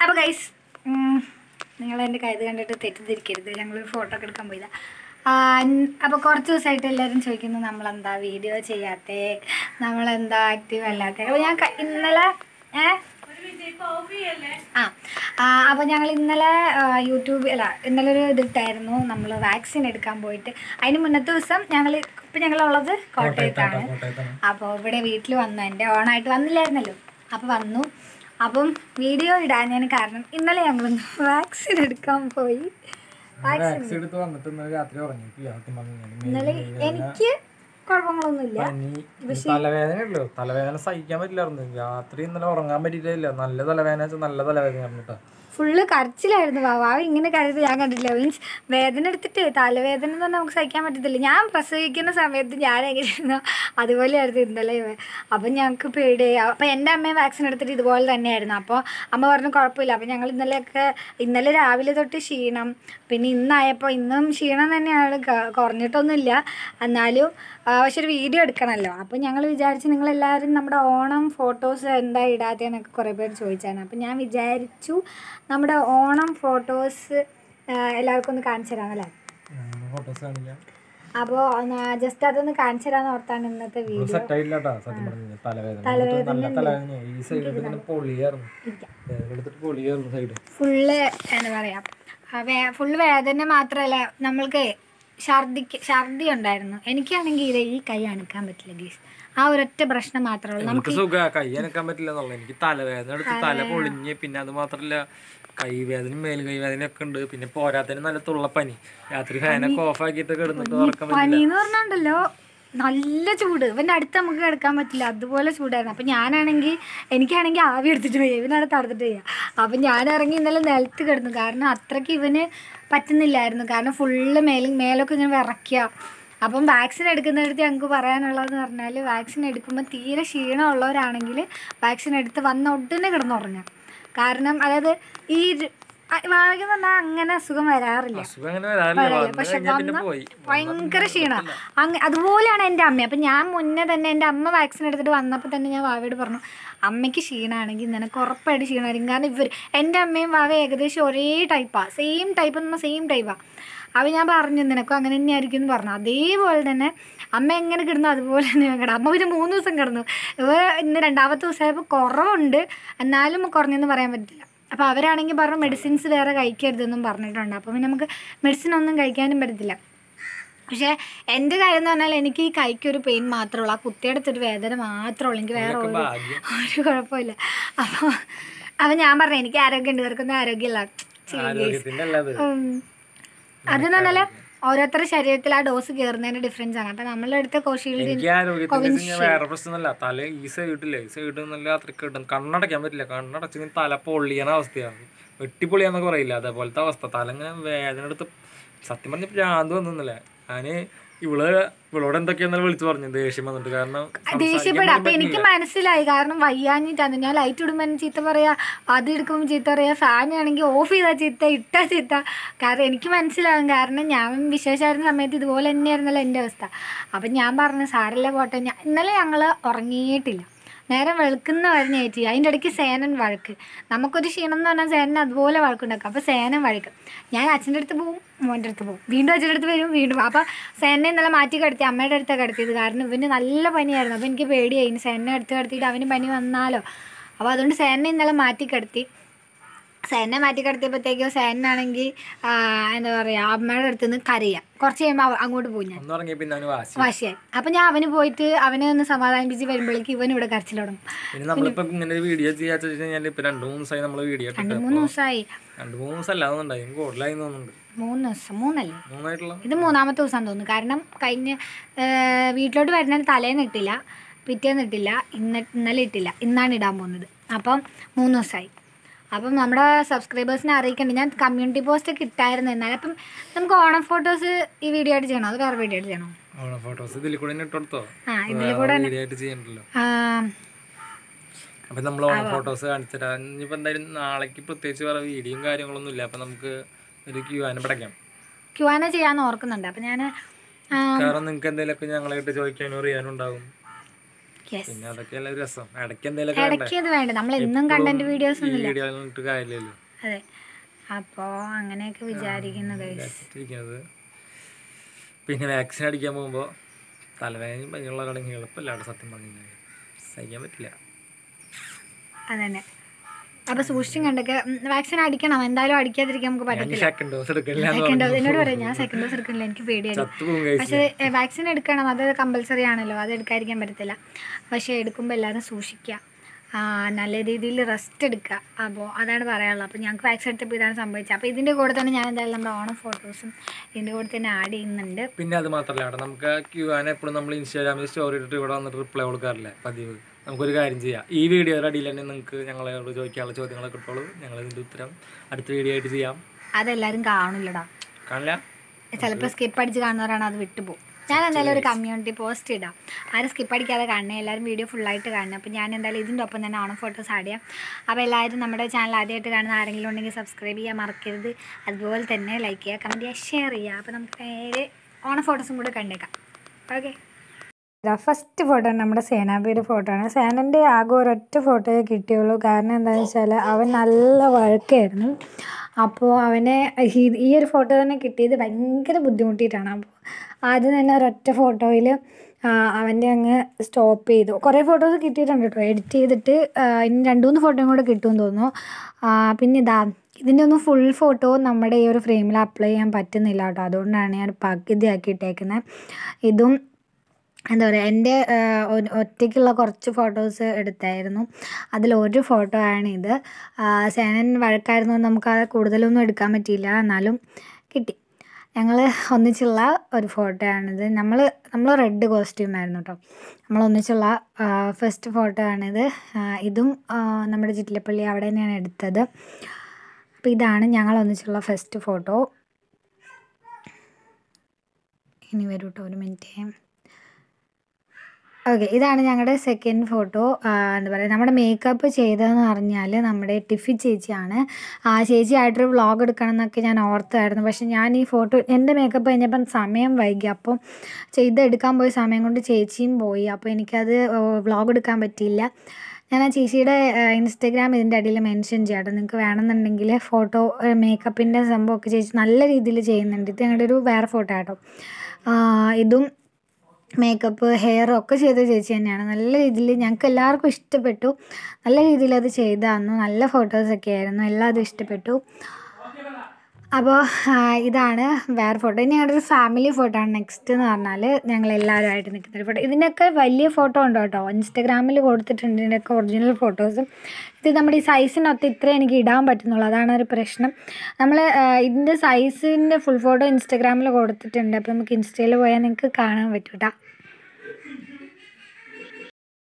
അപ്പോൾ ഗൈസ് നിങ്ങൾ എൻ്റെ കയ്യിൽ കണ്ടിട്ട് തെറ്റിദ്ധരിക്കരുത് ഞങ്ങളൊരു ഫോട്ടോ ഒക്കെ എടുക്കാൻ പോയില്ല അപ്പോൾ കുറച്ച് ദിവസമായിട്ട് എല്ലാവരും ചോദിക്കുന്നു നമ്മളെന്താ വീഡിയോ ചെയ്യാത്തേ നമ്മളെന്താ ആക്റ്റീവ് അല്ലാത്തേ അപ്പോൾ ഞാൻ ഇന്നലെ ആ അപ്പോൾ ഞങ്ങൾ ഇന്നലെ യൂട്യൂബ് അല്ല ഇന്നലെ ഒരു ഇതിട്ടായിരുന്നു നമ്മൾ വാക്സിൻ എടുക്കാൻ പോയിട്ട് അതിന് മുന്നത്തെ ദിവസം ഞങ്ങൾ ഇപ്പം ഞങ്ങളുള്ളത് കോട്ടയത്താണ് അപ്പോൾ ഇവിടെ വീട്ടിൽ വന്നു എൻ്റെ ഓണായിട്ട് വന്നില്ലായിരുന്നല്ലോ അപ്പോൾ വന്നു അപ്പം വീഡിയോ ഇടാഞ്ഞതിന് കാരണം ഇന്നലെ ഞങ്ങൾ വാക്സിൻ എടുക്കാൻ പോയി വാക്സിൻ എടുത്ത് ഇന്നലെ എനിക്ക് കുഴപ്പങ്ങളൊന്നുമില്ല തലവേദന സഹിക്കാൻ പറ്റില്ലായിരുന്നു രാത്രി ഇന്നലെ ഉറങ്ങാൻ പറ്റിയിട്ടില്ല നല്ല തലവേദന നല്ല തലവേദന ഫുള്ള് കരച്ചിലായിരുന്നു വാവാവ് ഇങ്ങനെ കരയത് ഞാൻ കണ്ടിട്ടില്ല മീൻസ് വേദന എടുത്തിട്ട് തലവേദന എന്ന് നമുക്ക് സഹിക്കാൻ പറ്റത്തില്ല ഞാൻ പ്രസവിക്കുന്ന സമയത്ത് ഞാൻ എങ്ങനെയായിരുന്നു അതുപോലെയായിരുന്നു ഇന്നലെ അപ്പം ഞങ്ങൾക്ക് പേടിയായി അപ്പം എൻ്റെ അമ്മയും വാക്സിൻ എടുത്തിട്ട് ഇതുപോലെ തന്നെയായിരുന്നു അപ്പോൾ അമ്മ പറഞ്ഞു കുഴപ്പമില്ല അപ്പം ഞങ്ങൾ ഇന്നലെയൊക്കെ ഇന്നലെ രാവിലെ തൊട്ട് ക്ഷീണം പിന്നെ ഇന്നായപ്പോൾ ഇന്നും ക്ഷീണം തന്നെയാണ് കുറഞ്ഞിട്ടൊന്നുമില്ല എന്നാലും പക്ഷെ ഒരു വീഡിയോ എടുക്കണമല്ലോ അപ്പോൾ ഞങ്ങൾ വിചാരിച്ച് നിങ്ങളെല്ലാവരും നമ്മുടെ ഓണം ഫോട്ടോസ് എന്താ ഇടാതെ എന്നൊക്കെ കുറേ പേര് ചോദിച്ചാണ് അപ്പോൾ ഞാൻ വിചാരിച്ചു നമ്മുടെ ഓണം ഫോട്ടോസ് എല്ലാവർക്കും ഒന്ന് കാണിച്ചു തരാമല്ലേ ഫോട്ടോസ് കാണില്ല അപ്പോൾ ജസ്റ്റ് അതൊന്ന് കാണിച്ചു തരാന്ന് ഓർത്താണ് ഇന്നത്തെ വീഡിയോ ഫുള്ള് എന്താ പറയാ ഫുള്ള് വേദന മാത്രല്ല നമ്മൾക്ക് ഛർദിക്ക് ഛർദി ഉണ്ടായിരുന്നു എനിക്കാണെങ്കിൽ ഇത് ഈ കൈ അനക്കാൻ പറ്റില്ല ഗീസ് ആ ഒരൊറ്റ പ്രശ്നം മാത്രമേ ഉള്ളൂ നമുക്ക് സുഖ കൈ അനക്കാൻ പറ്റില്ല എന്നുള്ളത് എനിക്ക് തലവേദന എടുത്ത് തല പൊളിഞ്ഞ് പിന്നെ അത് മാത്രമല്ല കൈവേദനയും മേലും കൈവേദന ഒക്കെ ഉണ്ട് പിന്നെ പോരാത്തതിന് നല്ല തുള്ളപ്പനി രാത്രി ഫാനൊക്കെ ഓഫ് ആക്കിയിട്ട് കിടന്നിട്ട് ഉറക്കം പനി എന്ന് പറഞ്ഞുണ്ടല്ലോ നല്ല ചൂട് ഇവൻ്റെ അടുത്ത് നമുക്ക് കിടക്കാൻ പറ്റില്ല അതുപോലെ ചൂടായിരുന്നു അപ്പം ഞാനാണെങ്കിൽ എനിക്കാണെങ്കിൽ ആവി എടുത്തിട്ട് പോയി ഇവനാണ് തടുത്തിട്ട് പോയി അപ്പം ഞാൻ ഇറങ്ങി ഇന്നലെ നിലത്ത് കിടന്നു കാരണം അത്രയ്ക്ക് ഇവന് പറ്റുന്നില്ലായിരുന്നു കാരണം ഫുള്ള് മേലും മേലൊക്കെ ഇങ്ങനെ വിറയ്ക്കുക അപ്പം വാക്സിൻ എടുക്കുന്നിടത്ത് ഞങ്ങൾക്ക് പറയാനുള്ളതെന്ന് പറഞ്ഞാൽ വാക്സിൻ എടുക്കുമ്പോൾ തീരെ ക്ഷീണമുള്ളവരാണെങ്കിൽ വാക്സിൻ എടുത്ത് വന്ന ഉടനെ കിടന്നുറങ്ങാം കാരണം അതായത് ഈ വാഴയ്ക്ക് അങ്ങനെ അസുഖം വരാറില്ല പക്ഷെ ഭയങ്കര ക്ഷീണമാണ് അതുപോലെയാണ് എൻ്റെ അമ്മ അപ്പം ഞാൻ മുന്നേ തന്നെ എൻ്റെ അമ്മ വാക്സിൻ എടുത്തിട്ട് വന്നപ്പോൾ തന്നെ ഞാൻ വാവയോട് പറഞ്ഞു അമ്മയ്ക്ക് ക്ഷീണമാണെങ്കിൽ നിനക്ക് ഉറപ്പായിട്ട് ക്ഷീണമായിരിക്കും കാരണം ഇവർ എൻ്റെ അമ്മയും വാവ ഏകദേശം ഒരേ ടൈപ്പാണ് സെയിം ടൈപ്പ് എന്ന് പറഞ്ഞാൽ സെയിം ടൈപ്പാണ് അപ്പോൾ ഞാൻ പറഞ്ഞു നിനക്കും അങ്ങനെ തന്നെ ആയിരിക്കും എന്ന് പറഞ്ഞു അതേപോലെ തന്നെ അമ്മ എങ്ങനെ കിടന്നു അതുപോലെ തന്നെ കിടന്നു അമ്മ പിന്നെ മൂന്ന് ദിവസം കിടന്നു ഇന്ന് രണ്ടാമത്തെ ദിവസമായപ്പോൾ കുറവുണ്ട് എന്നാലും കുറഞ്ഞെന്ന് പറയാൻ പറ്റില്ല അപ്പോൾ അവരാണെങ്കിൽ പറഞ്ഞു മെഡിസിൻസ് വേറെ കഴിക്കരുതെന്നും പറഞ്ഞിട്ടുണ്ട് അപ്പോൾ പിന്നെ നമുക്ക് മെഡിസിൻ ഒന്നും കഴിക്കാനും പറ്റത്തില്ല പക്ഷേ എൻ്റെ കാര്യം എന്ന് പറഞ്ഞാൽ എനിക്ക് ഈ കൈക്കൊരു പെയിൻ മാത്രമേ ഉള്ളൂ ആ കുത്തിയെടുത്തൊരു വേദന മാത്രമേ ഉള്ളൂ എനിക്ക് വേറെ ഒരു ഒരു കുഴപ്പമില്ല അപ്പോൾ അപ്പം ഞാൻ പറഞ്ഞു എനിക്ക് ആരോഗ്യമുണ്ട് ഇവർക്കൊന്നും ആരോഗ്യമില്ല അതെന്ന് പറഞ്ഞാൽ ഓരോരുത്തരുടെ ശരീരത്തിൽ ആ ഡോസ് കയറുന്നതിന്റെ ഡിഫറൻസ് ആണ് അപ്പൊ നമ്മളെ അടുത്ത് പ്രശ്നമല്ല തല ഈസ പറ്റില്ല കണ്ണടച്ച് തല പൊള്ളിയണ അവസ്ഥയാണ് വെട്ടിപ്പൊളിയാന്നൊക്കെ പറയില്ല അതേപോലത്തെ അവസ്ഥ തല ഇങ്ങനെ വേദന എടുത്ത് സത്യം പറഞ്ഞ പ്രാന്ത് വന്നില്ലേ ഞാൻ ഇവള് ഇവളോട് എന്തൊക്കെയാണെന്നാണ് വിളിച്ചു പറഞ്ഞു ദേഷ്യം വന്നിട്ട് കാരണം ദേഷ്യപ്പെടാം അപ്പൊ എനിക്ക് മനസ്സിലായി കാരണം വയ്യാഞ്ഞിട്ടാണ് ഞാൻ ലൈറ്റ് ഇടുമ്പോൾ ചീത്ത പറയാ അത് എടുക്കുമ്പോൾ ചീത്ത പറയാ ഫാൻ ആണെങ്കിൽ ഓഫ് ചെയ്താ ചീത്ത ഇട്ടാ ചീത്ത കാരണം എനിക്ക് മനസ്സിലാകും കാരണം ഞാൻ വിശേഷമായിരുന്ന സമയത്ത് ഇതുപോലെ തന്നെയായിരുന്നല്ലോ എൻ്റെ അവസ്ഥ അപ്പൊ ഞാൻ പറഞ്ഞു സാരല്ല പോട്ടെ ഞാൻ ഇന്നലെ ഞങ്ങള് ഉറങ്ങിയിട്ടില്ല നേരെ വെളുക്കുന്ന വരെ ഞാൻ അതിൻ്റെ ഇടയ്ക്ക് സേനൻ വഴക്ക് നമുക്കൊരു ക്ഷീണം എന്ന് പറഞ്ഞാൽ സേനൻ അതുപോലെ വഴക്കുണ്ടാക്കും അപ്പോൾ സേനൻ വഴക്ക് ഞാൻ അച്ഛൻ്റെ അടുത്ത് പോവും മോൻ്റെ അടുത്ത് പോവും വീണ്ടും അച്ഛൻ്റെ അടുത്ത് വരും വീണ്ടും അപ്പോൾ സേനെ ഇന്നലെ മാറ്റി കിടത്തി അമ്മയുടെ അടുത്ത് കിടത്തിയത് കാരണം ഇവന് നല്ല പനിയായിരുന്നു അപ്പോൾ എനിക്ക് പേടിയായി സേനെ അടുത്ത് കിടത്തിയിട്ട് അവന് പനി വന്നാലോ അപ്പോൾ അതുകൊണ്ട് സേനെ ഇന്നലെ മാറ്റി കിടത്തി സേനെ മാറ്റി കിടത്തിയപ്പോഴത്തേക്കും സേനാണെങ്കിൽ എന്താ പറയുക അമ്മയുടെ അടുത്ത് നിന്ന് കരയാം കുറച്ച് കഴിയുമ്പോൾ അങ്ങോട്ട് പോയി ഞാൻ വാശിയായി അപ്പൊ ഞാൻ അവന് പോയിട്ട് അവനെ ഒന്ന് സമാധാനിപ്പിച്ച് വരുമ്പോഴേക്ക് ഇവൻ ഇവിടെ കരച്ചിൽ തുടങ്ങും രണ്ട് മൂന്ന് ദിവസമായി മൂന്ന് ദിവസം മൂന്നല്ലേ ഇത് മൂന്നാമത്തെ ദിവസം തോന്നുന്നു കാരണം കഴിഞ്ഞ വീട്ടിലോട്ട് വരുന്ന തലേന്ന് ഇട്ടില്ല പിറ്റേന്ന് ഇട്ടില്ല ഇന്ന ഇന്നലെ ഇട്ടില്ല ഇന്നാണ് ഇടാൻ പോകുന്നത് അപ്പം മൂന്ന് ദിവസമായി അപ്പം നമ്മുടെ സബ്സ്ക്രൈബേഴ്സിനെ അറിയിക്കേണ്ടി ഞാൻ കമ്മ്യൂണിറ്റി പോസ്റ്റ് ഒക്കെ ഇട്ടായിരുന്നു എന്നാൽ അപ്പം നമുക്ക് ഓണം ഫോട്ടോസ് ഈ വീഡിയോ ആയിട്ട് ചെയ്യണോ അത് വേറെ വീഡിയോ ആയിട്ട് ചെയ്യണോ ഓണം ഫോട്ടോസ് ഇതിൽ കൂടെ ഇട്ടോ ആ ഇതിൽ കൂടെ ചെയ്യണ്ടല്ലോ അപ്പം നമ്മൾ ഓണം ഫോട്ടോസ് കാണിച്ചു തരാം ഇനിയിപ്പോൾ എന്തായാലും നാളേക്ക് പ്രത്യേകിച്ച് വേറെ വീഡിയോയും കാര്യങ്ങളൊന്നും ഇല്ല അപ്പം നമുക്ക് ഒരു ക്യൂ ആന പടയ്ക്കാം ക്യൂ ആന ചെയ്യാമെന്ന് ഓർക്കുന്നുണ്ട് അപ്പം ഞാൻ കാരണം നിങ്ങൾക്ക് എന്തെങ്കിലുമൊക്കെ ഞങ്ങളായിട്ട് ചോദിക്കാനോ അറിയാനും ഉണ്ടാകും പിന്നെ രസം ഇടയ്ക്ക് നമ്മൾ എന്നും കണ്ടന്റ് വീഡിയോസ് അതെ അപ്പോ അങ്ങനെയൊക്കെ വിചാരിക്കുന്നു പിന്നെ വാക്സിൻ അടിക്കാൻ പോകുമ്പോൾ തലവേദന പനികളൊക്കെ ആണെങ്കിൽ എളുപ്പമില്ല സത്യം പറഞ്ഞു സഹിക്കാൻ പറ്റില്ല അതന്നെ അപ്പൊ സൂക്ഷിച്ചും കണ്ടൊക്കെ വാക്സിൻ അടിക്കണം എന്തായാലും അടിക്കാതിരിക്കാൻ നമുക്ക് പറ്റില്ല സെക്കൻഡ് ഡോസ് എന്നോട് പറയാം ഞാൻ സെക്കൻഡ് ഡോസ് എടുക്കണില്ല എനിക്ക് പേടിയായിരുന്നു പക്ഷേ വാക്സിൻ എടുക്കണം അത് കമ്പൽസറി ആണല്ലോ അത് എടുക്കാതിരിക്കാൻ പറ്റത്തില്ല പക്ഷേ എടുക്കുമ്പോൾ എല്ലാവരും സൂക്ഷിക്കുക നല്ല രീതിയിൽ റെസ്റ്റ് എടുക്കുക അപ്പോൾ അതാണ് പറയാനുള്ളത് അപ്പോൾ ഞങ്ങൾക്ക് വാക്സിൻ എടുത്തപ്പോൾ ഇതാണ് സംഭവിച്ചത് അപ്പോൾ ഇതിൻ്റെ കൂടെ തന്നെ ഞാൻ എന്തായാലും നമ്മുടെ ഓണം ഫോട്ടോസും ഇതിൻ്റെ കൂടെ തന്നെ ആഡ് ചെയ്യുന്നുണ്ട് പിന്നെ അത് മാത്രമല്ല നമുക്ക് ക്യൂ ആൻ എപ്പോഴും നമ്മൾ ഇൻസ്റ്റാഗ്രാമിൽ സ്റ്റോറി ഇട്ടിട്ട് ഇവിടെ വന്നിട്ട് റിപ്ലൈ കൊടുക്കാറില്ല പതിവ് നമുക്കൊരു കാര്യം ചെയ്യാം ഈ വീഡിയോ അടിയിൽ തന്നെ നിങ്ങൾക്ക് ഞങ്ങളോട് ചോദിക്കാനുള്ള ചോദ്യങ്ങളൊക്കെ ഇട്ടോളൂ ഞങ്ങൾ ഇതിന്റെ ഉത്തരം അടുത്ത വീഡിയോ ആയിട്ട് ചെയ്യാം അതെല്ലാരും കാണില്ലടാ കാണില്ല ചിലപ്പോൾ സ്കിപ്പ് അടിച്ച് കാണുന്നവരാണ് അത് വിട്ടുപോകും ഞാൻ എന്തായാലും ഒരു കമ്മ്യൂണിറ്റി പോസ്റ്റ് ഇടാം ആരും സ്കിപ്പ് അടിക്കാതെ കാണണേ എല്ലാവരും വീഡിയോ ഫുള്ളായിട്ട് കാണണം അപ്പോൾ ഞാൻ എന്തായാലും ഇതിൻ്റെ ഒപ്പം തന്നെ ഓണം ഫോട്ടോസ് ആഡ് ചെയ്യാം അപ്പോൾ എല്ലാവരും നമ്മുടെ ചാനൽ ആദ്യമായിട്ട് കാണുന്ന ആരെങ്കിലും ഉണ്ടെങ്കിൽ സബ്സ്ക്രൈബ് ചെയ്യാൻ മറക്കരുത് അതുപോലെ തന്നെ ലൈക്ക് ചെയ്യുക കമൻറ്റ് ചെയ്യുക ഷെയർ ചെയ്യുക അപ്പോൾ നമുക്ക് നേരെ ഓണം ഫോട്ടോസും കൂടെ കണ്ടേക്കാം ഓക്കെ ഇതാ ഫസ്റ്റ് ഫോട്ടോ നമ്മുടെ സേനാബിയുടെ ഫോട്ടോ ആണ് സേനൻ്റെ ആകെ ഒരൊറ്റ ഫോട്ടോയെ കിട്ടിയുള്ളൂ കാരണം എന്താണെന്ന് വെച്ചാൽ അവൻ നല്ല വഴക്കായിരുന്നു അപ്പോൾ അവനെ ഈ ഒരു ഫോട്ടോ തന്നെ കിട്ടിയത് ഭയങ്കര ബുദ്ധിമുട്ടിയിട്ടാണ് അപ്പോൾ ആദ്യം തന്നെ ഒരൊറ്റ ഫോട്ടോയിൽ അവൻ്റെ അങ്ങ് സ്റ്റോപ്പ് ചെയ്തു കുറേ ഫോട്ടോസ് കിട്ടിയിട്ടുണ്ട് കേട്ടോ എഡിറ്റ് ചെയ്തിട്ട് ഇനി രണ്ട് മൂന്ന് ഫോട്ടോയും കൂടെ കിട്ടുമെന്ന് തോന്നുന്നു പിന്നെ ഇതാ ഇതിൻ്റെ ഒന്നും ഫുൾ ഫോട്ടോ നമ്മുടെ ഈ ഒരു ഫ്രെയിമിൽ അപ്ലൈ ചെയ്യാൻ പറ്റുന്നില്ല കേട്ടോ അതുകൊണ്ടാണ് ഞാൻ പകുതിയാക്കിയിട്ടേക്കുന്നത് ഇതും എന്താ പറയുക എൻ്റെ ഒറ്റയ്ക്കുള്ള കുറച്ച് ഫോട്ടോസ് എടുത്തായിരുന്നു അതിൽ ഒരു ഫോട്ടോ ആണിത് സേനൻ വഴക്കായിരുന്നു നമുക്ക് അത് കൂടുതലൊന്നും എടുക്കാൻ പറ്റിയില്ല എന്നാലും കിട്ടി ഞങ്ങൾ ഒന്നിച്ചുള്ള ഒരു ഫോട്ടോ ആണിത് നമ്മൾ നമ്മൾ റെഡ് കോസ്റ്റ്യൂം ആയിരുന്നു കേട്ടോ നമ്മൾ ഒന്നിച്ചുള്ള ഫസ്റ്റ് ഫോട്ടോ ആണിത് ഇതും നമ്മുടെ ചിറ്റിലപ്പള്ളി അവിടെ തന്നെയാണ് എടുത്തത് അപ്പോൾ ഇതാണ് ഞങ്ങൾ ഒന്നിച്ചുള്ള ഫസ്റ്റ് ഫോട്ടോ ഇനി വരൂട്ടോ ഒരു മിനിറ്റ് ഓക്കെ ഇതാണ് ഞങ്ങളുടെ സെക്കൻഡ് ഫോട്ടോ എന്താ പറയുക നമ്മുടെ മേക്കപ്പ് ചെയ്തതെന്ന് പറഞ്ഞാൽ നമ്മുടെ ടിഫി ചേച്ചിയാണ് ആ ചേച്ചിയായിട്ടൊരു വ്ളോഗ് എടുക്കണം എന്നൊക്കെ ഞാൻ ഓർത്തായിരുന്നു പക്ഷെ ഞാൻ ഈ ഫോട്ടോ എൻ്റെ മേക്കപ്പ് കഴിഞ്ഞപ്പം സമയം വൈകി അപ്പം ചെയ്തെടുക്കാൻ പോയ സമയം കൊണ്ട് ചേച്ചിയും പോയി അപ്പോൾ എനിക്കത് വ്ളോഗ് എടുക്കാൻ പറ്റിയില്ല ഞാൻ ആ ചേച്ചിയുടെ ഇൻസ്റ്റഗ്രാം ഇതിൻ്റെ അടിയിൽ മെൻഷൻ ചെയ്യാം കേട്ടോ നിങ്ങൾക്ക് വേണമെന്നുണ്ടെങ്കിൽ ഫോട്ടോ മേക്കപ്പിൻ്റെ സംഭവമൊക്കെ ചേച്ചി നല്ല രീതിയിൽ ചെയ്യുന്നുണ്ട് ഇത് ഞങ്ങളുടെ ഒരു വേറെ ഫോട്ടോ ആട്ടോ ഇതും മേക്കപ്പ് ഹെയറും ഒക്കെ ചെയ്ത ചേച്ചി തന്നെയാണ് നല്ല രീതിയിൽ ഞങ്ങൾക്ക് എല്ലാവർക്കും ഇഷ്ടപ്പെട്ടു നല്ല രീതിയിൽ അത് ചെയ്തു തന്നു നല്ല ഫോട്ടോസൊക്കെ ആയിരുന്നു എല്ലാവരും ഇഷ്ടപ്പെട്ടു അപ്പോൾ ഇതാണ് വേറെ ഫോട്ടോ ഇനി ഞങ്ങളുടെ ഒരു ഫാമിലി ഫോട്ടോ ആണ് നെക്സ്റ്റ് എന്ന് പറഞ്ഞാൽ ഞങ്ങൾ എല്ലാവരുമായിട്ട് നിൽക്കുന്ന ഒരു ഫോട്ടോ ഇതിൻ്റെയൊക്കെ വലിയ ഫോട്ടോ ഉണ്ടോ കേട്ടോ ഇൻസ്റ്റഗ്രാമിൽ കൊടുത്തിട്ടുണ്ട് ഇതിൻ്റെയൊക്കെ ഒറിജിനൽ ഫോട്ടോസും ഇത് നമ്മുടെ ഈ സൈസിനൊത്ത് ഇത്രേ എനിക്ക് ഇടാൻ പറ്റുന്നുള്ളൂ അതാണ് ഒരു പ്രശ്നം നമ്മൾ ഇതിൻ്റെ സൈസിൻ്റെ ഫുൾ ഫോട്ടോ ഇൻസ്റ്റഗ്രാമിൽ കൊടുത്തിട്ടുണ്ട് അപ്പോൾ നമുക്ക് ഇൻസ്റ്റയിൽ പോയാൽ നിങ്ങൾക്ക് കാണാൻ പറ്റൂട്ടോ